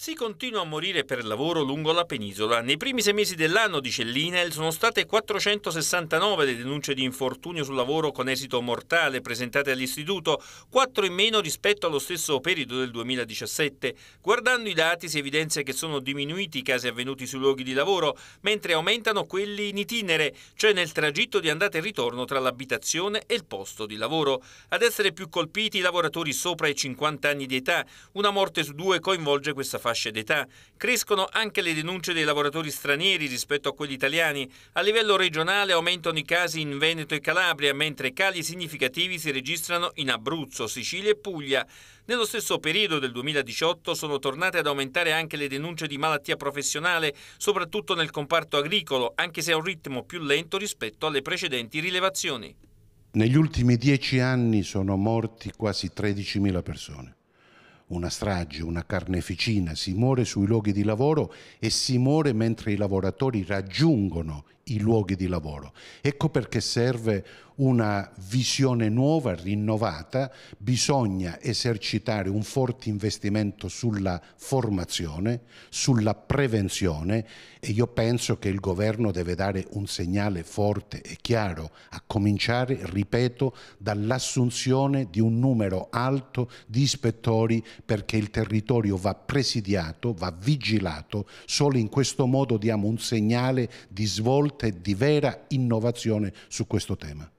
Si continua a morire per lavoro lungo la penisola. Nei primi sei mesi dell'anno, dice l'INEL, sono state 469 le denunce di infortunio sul lavoro con esito mortale presentate all'istituto, 4 in meno rispetto allo stesso periodo del 2017. Guardando i dati si evidenzia che sono diminuiti i casi avvenuti sui luoghi di lavoro, mentre aumentano quelli in itinere, cioè nel tragitto di andata e ritorno tra l'abitazione e il posto di lavoro. Ad essere più colpiti i lavoratori sopra i 50 anni di età, una morte su due coinvolge questa famiglia fasce d'età. Crescono anche le denunce dei lavoratori stranieri rispetto a quelli italiani. A livello regionale aumentano i casi in Veneto e Calabria, mentre cali significativi si registrano in Abruzzo, Sicilia e Puglia. Nello stesso periodo del 2018 sono tornate ad aumentare anche le denunce di malattia professionale, soprattutto nel comparto agricolo, anche se a un ritmo più lento rispetto alle precedenti rilevazioni. Negli ultimi dieci anni sono morti quasi 13.000 persone una strage, una carneficina, si muore sui luoghi di lavoro e si muore mentre i lavoratori raggiungono i luoghi di lavoro. Ecco perché serve una visione nuova, rinnovata, bisogna esercitare un forte investimento sulla formazione, sulla prevenzione e io penso che il governo deve dare un segnale forte e chiaro, a cominciare, ripeto, dall'assunzione di un numero alto di ispettori perché il territorio va presidiato, va vigilato, solo in questo modo diamo un segnale di svolta forte di vera innovazione su questo tema.